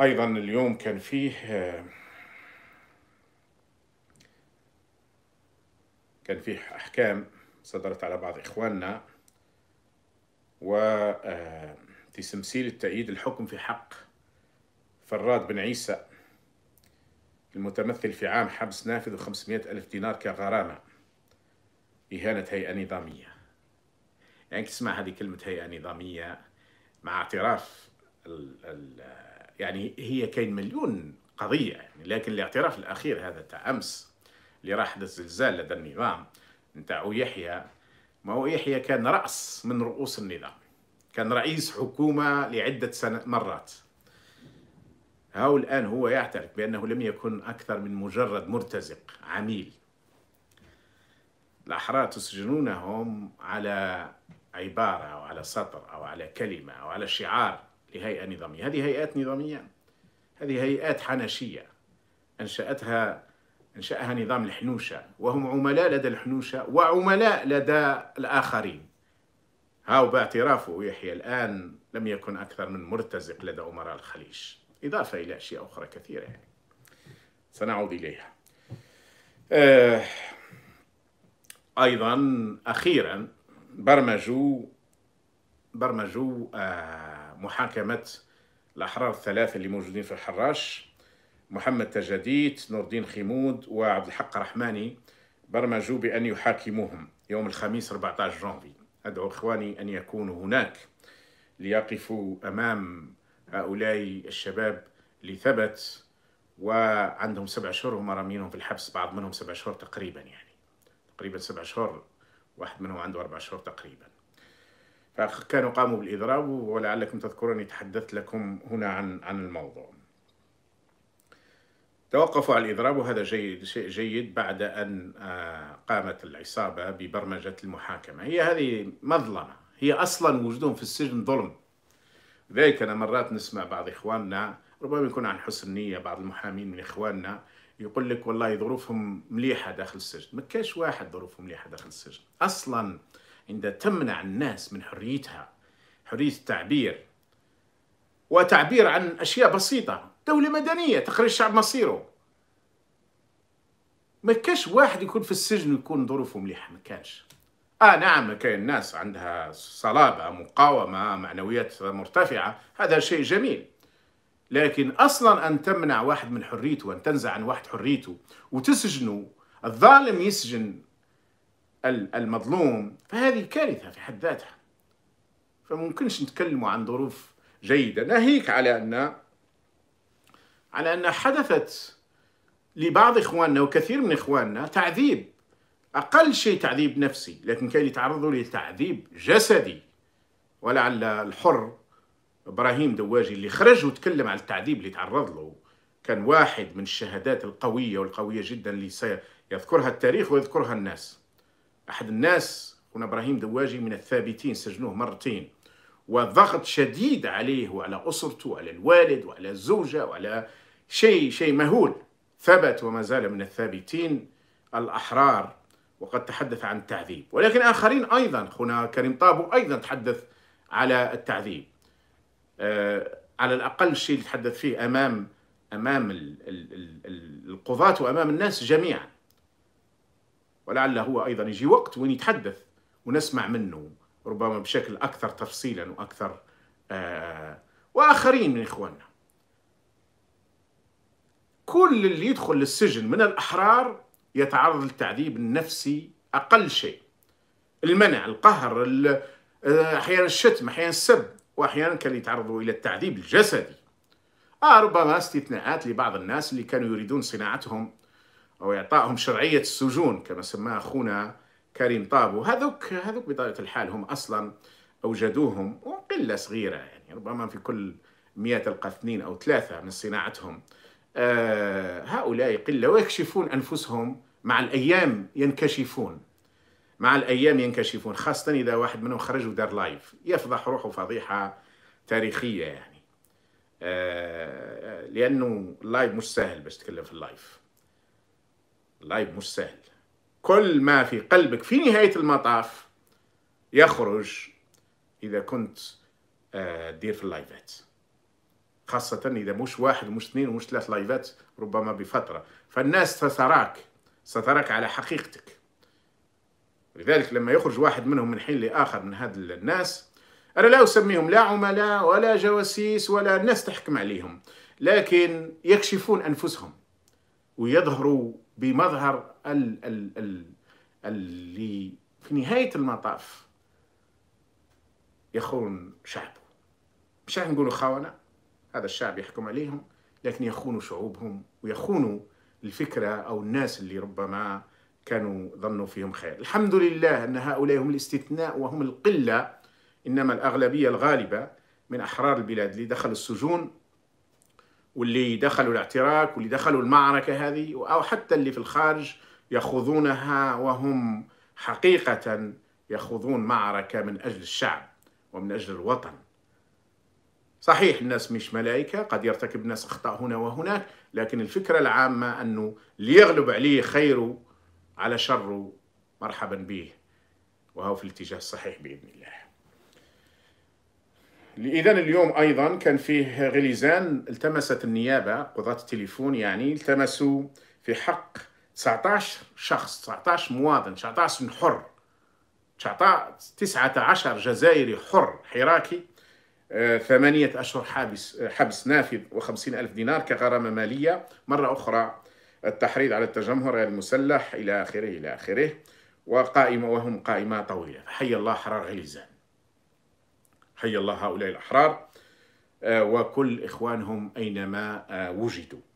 أيضا اليوم كان فيه كان فيه أحكام صدرت على بعض إخواننا و آه، في وتسمسيل التأييد الحكم في حق فراد بن عيسى المتمثل في عام حبس نافذ و ألف دينار كغرامة إهانة هيئة نظامية يعني تسمع هذه كلمة هيئة نظامية مع اعتراف ال ال يعني هي كاين مليون قضية يعني لكن الاعتراف الأخير هذا تاع أمس اللي راح حدث زلزال لدى النظام نتاعو يحيى ما هو يحيى كان رأس من رؤوس النظام كان رئيس حكومة لعدة سنة مرات هاو الآن هو يعترف بأنه لم يكن أكثر من مجرد مرتزق عميل الأحرار تسجنونهم على عبارة أو على سطر أو على كلمة أو على شعار لهيئة نظامية هذه هيئات نظامية هذه هيئات حنشية أنشأتها أنشأها نظام الحنوشة وهم عملاء لدى الحنوشة وعملاء لدى الآخرين هاو باعترافه يحيى الآن لم يكن أكثر من مرتزق لدى أمراء الخليج إضافة إلى أشياء أخرى كثيرة يعني سنعود إليها آه أيضا أخيرا برمجوا برمجوا آه، محاكمة الأحرار الثلاثة اللي موجودين في الحراش محمد تجديد نور الدين خيمود وعبد الحق رحماني برمجوا بأن يحاكموهم يوم الخميس 14 جانفي أدعو إخواني أن يكونوا هناك ليقفوا أمام هؤلاء الشباب اللي ثبت وعندهم سبع شهور هم رامينهم في الحبس بعض منهم سبع شهور تقريبا يعني تقريبا سبع شهور واحد منهم عنده أربع شهور تقريبا فكانوا قاموا بالإضراب ولعلكم تذكروني تحدثت لكم هنا عن عن الموضوع توقفوا على الإضراب وهذا جيد شيء جيد بعد أن آه، قامت العصابة ببرمجة المحاكمة هي هذه مظلمة هي أصلا وجودهم في السجن ظلم لذلك أنا مرات نسمع بعض إخواننا ربما يكون عن حسن نية بعض المحامين من إخواننا يقول لك والله ظروفهم مليحة داخل السجن ما كاش واحد ظروفه مليحة داخل السجن أصلا عند تمنع الناس من حريتها حرية التعبير وتعبير عن أشياء بسيطة دولة مدنية تخرج الشعب مصيره ما كاش واحد يكون في السجن ويكون ظروفه مليحة ما كانش آه نعم كاين ناس عندها صلابة مقاومة معنويات مرتفعة هذا شيء جميل لكن أصلا أن تمنع واحد من حريته أن تنزع عن واحد حريته وتسجنه الظالم يسجن المظلوم فهذه كارثة في حد ذاتها فممكنش نتكلموا عن ظروف جيدة ناهيك على أن على أن حدثت لبعض إخواننا وكثير من إخواننا تعذيب أقل شيء تعذيب نفسي لكن كان يتعرضوا لتعذيب جسدي ولعل الحر إبراهيم دواجي اللي خرج وتكلم على التعذيب اللي تعرض له كان واحد من الشهادات القوية والقوية جدا اللي سيذكرها التاريخ ويذكرها الناس أحد الناس كان إبراهيم دواجي من الثابتين سجنوه مرتين وضغط شديد عليه وعلى أسرته وعلى الوالد وعلى الزوجة وعلى شيء شيء مهول ثبت وما زال من الثابتين الأحرار وقد تحدث عن التعذيب ولكن آخرين أيضا هنا كريم طابو أيضا تحدث على التعذيب أه على الأقل الشيء اللي تحدث فيه أمام أمام القضاة وأمام الناس جميعاً ولعل هو أيضا يجي وقت وين يتحدث ونسمع منه ربما بشكل أكثر تفصيلا وأكثر آه وآخرين من إخواننا كل اللي يدخل للسجن من الأحرار يتعرض للتعذيب النفسي أقل شيء المنع القهر آه، أحيانا الشتم أحيانا السب وأحيانا كان يتعرضوا إلى التعذيب الجسدي آه ربما استثناءات لبعض الناس اللي كانوا يريدون صناعتهم أو إعطائهم شرعية السجون كما سماه أخونا كريم طابو هذوك هذوك بطبيعة الحال هم أصلا أوجدوهم وقلة صغيرة يعني ربما في كل مئة تلقى اثنين أو ثلاثة من صناعتهم آه هؤلاء قلة ويكشفون أنفسهم مع الأيام ينكشفون مع الأيام ينكشفون خاصة إذا واحد منهم خرج ودار لايف يفضح روحه فضيحة تاريخية يعني آه لأنه اللايف مش سهل باش تتكلم في اللايف اللايف مش سهل كل ما في قلبك في نهاية المطاف يخرج إذا كنت تدير آه، في اللايفات خاصة إذا مش واحد ومش اثنين ومش ثلاث لايفات ربما بفترة فالناس ستراك ستراك على حقيقتك لذلك لما يخرج واحد منهم من حين لآخر من هذا الناس أنا لا أسميهم لا عملاء ولا جواسيس ولا ناس تحكم عليهم لكن يكشفون أنفسهم ويظهروا بمظهر ال ال ال اللي في نهاية المطاف يخون شعبه مش راح نقولوا خونة هذا الشعب يحكم عليهم لكن يخونوا شعوبهم ويخونوا الفكرة أو الناس اللي ربما كانوا ظنوا فيهم خير الحمد لله أن هؤلاء هم الاستثناء وهم القلة إنما الأغلبية الغالبة من أحرار البلاد اللي دخلوا السجون واللي دخلوا الاعتراك واللي دخلوا المعركة هذه أو حتى اللي في الخارج يخوضونها وهم حقيقة يخوضون معركة من أجل الشعب ومن أجل الوطن صحيح الناس مش ملائكة قد يرتكب الناس أخطاء هنا وهناك لكن الفكرة العامة أنه ليغلب عليه خيره على شره مرحبا به وهو في الاتجاه الصحيح بإذن الله اذا اليوم ايضا كان فيه غليزان التمست النيابه قضاه التليفون يعني التمسوا في حق 19 شخص 19 مواطن 19 حر 19 جزائري حر حراكي آه، ثمانية أشهر حبس آه، حبس نافذ وخمسين ألف دينار كغرامة مالية مرة أخرى التحريض على التجمهر المسلح إلى آخره إلى آخره وقائمة وهم قائمة طويلة حي الله حرار غليزان حي الله هؤلاء الأحرار آه، وكل إخوانهم أينما آه، وجدوا